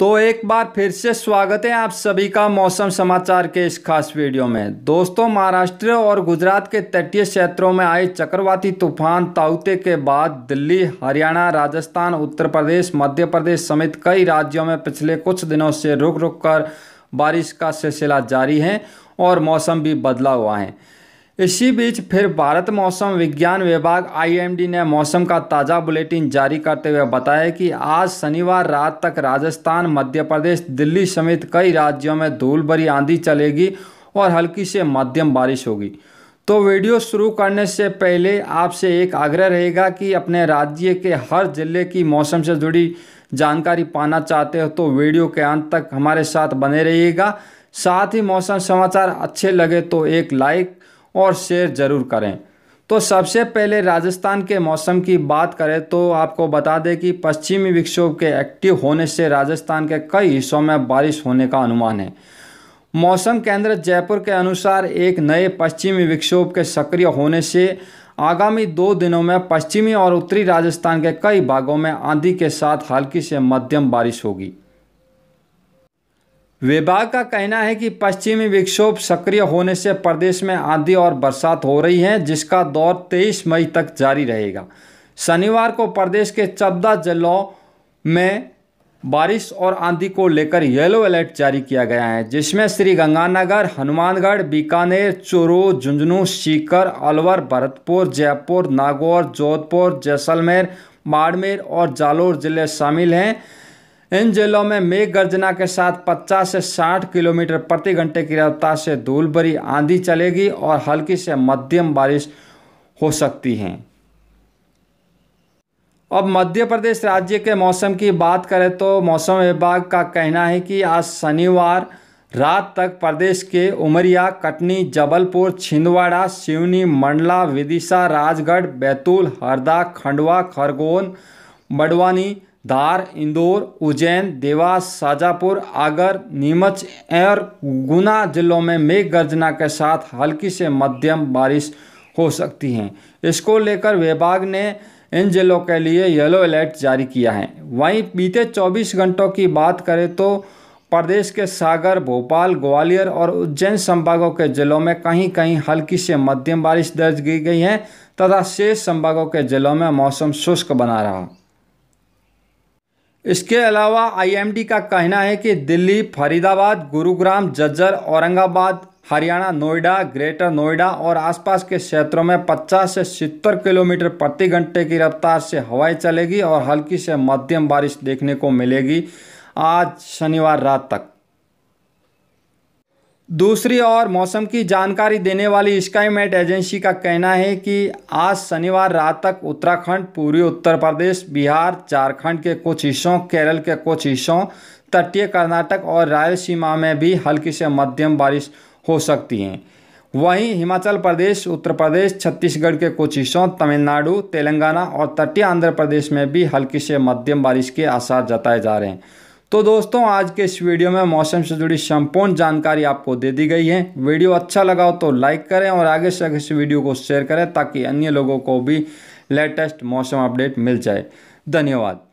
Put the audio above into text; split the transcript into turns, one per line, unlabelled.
तो एक बार फिर से स्वागत है आप सभी का मौसम समाचार के इस खास वीडियो में दोस्तों महाराष्ट्र और गुजरात के तटीय क्षेत्रों में आए चक्रवाती तूफान ताउते के बाद दिल्ली हरियाणा राजस्थान उत्तर प्रदेश मध्य प्रदेश समेत कई राज्यों में पिछले कुछ दिनों से रुक रुक कर बारिश का सिलसिला जारी है और मौसम भी बदला हुआ है इसी बीच फिर भारत मौसम विज्ञान विभाग आईएमडी ने मौसम का ताज़ा बुलेटिन जारी करते हुए बताया कि आज शनिवार रात तक राजस्थान मध्य प्रदेश दिल्ली समेत कई राज्यों में धूल भरी आंधी चलेगी और हल्की से मध्यम बारिश होगी तो वीडियो शुरू करने से पहले आपसे एक आग्रह रहेगा कि अपने राज्य के हर जिले की मौसम से जुड़ी जानकारी पाना चाहते हो तो वीडियो के अंत तक हमारे साथ बने रहिएगा साथ ही मौसम समाचार अच्छे लगे तो एक लाइक और शेयर ज़रूर करें तो सबसे पहले राजस्थान के मौसम की बात करें तो आपको बता दें कि पश्चिमी विक्षोभ के एक्टिव होने से राजस्थान के कई हिस्सों में बारिश होने का अनुमान है मौसम केंद्र जयपुर के अनुसार एक नए पश्चिमी विक्षोभ के सक्रिय होने से आगामी दो दिनों में पश्चिमी और उत्तरी राजस्थान के कई भागों में आंधी के साथ हल्की से मध्यम बारिश होगी विभाग का कहना है कि पश्चिमी विक्षोभ सक्रिय होने से प्रदेश में आंधी और बरसात हो रही है जिसका दौर 23 मई तक जारी रहेगा शनिवार को प्रदेश के चौदह जिलों में बारिश और आंधी को लेकर येलो अलर्ट जारी किया गया है जिसमें श्री गंगानगर हनुमानगढ़ बीकानेर चूरू झुंझुनू सीकर अलवर भरतपुर जयपुर नागौर जोधपुर जैसलमेर बाड़मेर और जालोर जिले शामिल हैं इन जिलों में मेघ गर्जना के साथ 50 से 60 किलोमीटर प्रति घंटे की रफ्तार से धूल भरी आंधी चलेगी और हल्की से मध्यम बारिश हो सकती है अब मध्य प्रदेश राज्य के मौसम की बात करें तो मौसम विभाग का कहना है कि आज शनिवार रात तक प्रदेश के उमरिया कटनी जबलपुर छिंदवाड़ा सिवनी मंडला विदिशा राजगढ़ बैतूल हरदा खंडवा खरगोन बड़वानी धार इंदौर उज्जैन देवास शाजापुर आगर नीमच और गुना जिलों में मेघ गर्जना के साथ हल्की से मध्यम बारिश हो सकती है इसको लेकर विभाग ने इन जिलों के लिए येलो अलर्ट जारी किया है वहीं बीते 24 घंटों की बात करें तो प्रदेश के सागर भोपाल ग्वालियर और उज्जैन संभागों के जिलों में कहीं कहीं हल्की से मध्यम बारिश दर्ज की गई है तथा शेष संभागों के जिलों में मौसम शुष्क बना रहा इसके अलावा आईएमडी का कहना है कि दिल्ली फरीदाबाद गुरुग्राम जज्जर औरंगाबाद हरियाणा नोएडा ग्रेटर नोएडा और आसपास के क्षेत्रों में 50 से 70 किलोमीटर प्रति घंटे की रफ्तार से हवाएं चलेगी और हल्की से मध्यम बारिश देखने को मिलेगी आज शनिवार रात तक दूसरी ओर मौसम की जानकारी देने वाली स्काईमेट एजेंसी का कहना है कि आज शनिवार रात तक उत्तराखंड पूर्वी उत्तर प्रदेश बिहार झारखंड के कुछ हिस्सों केरल के कुछ हिस्सों तटीय कर्नाटक और रायलसीमा में भी हल्की से मध्यम बारिश हो सकती है वहीं हिमाचल प्रदेश उत्तर प्रदेश छत्तीसगढ़ के कुछ हिस्सों तमिलनाडु तेलंगाना और तटीय आंध्र प्रदेश में भी हल्की से मध्यम बारिश के आसार जताए जा रहे हैं तो दोस्तों आज के इस वीडियो में मौसम से जुड़ी संपूर्ण जानकारी आपको दे दी गई है वीडियो अच्छा लगा हो तो लाइक करें और आगे से आगे इस वीडियो को शेयर करें ताकि अन्य लोगों को भी लेटेस्ट मौसम अपडेट मिल जाए धन्यवाद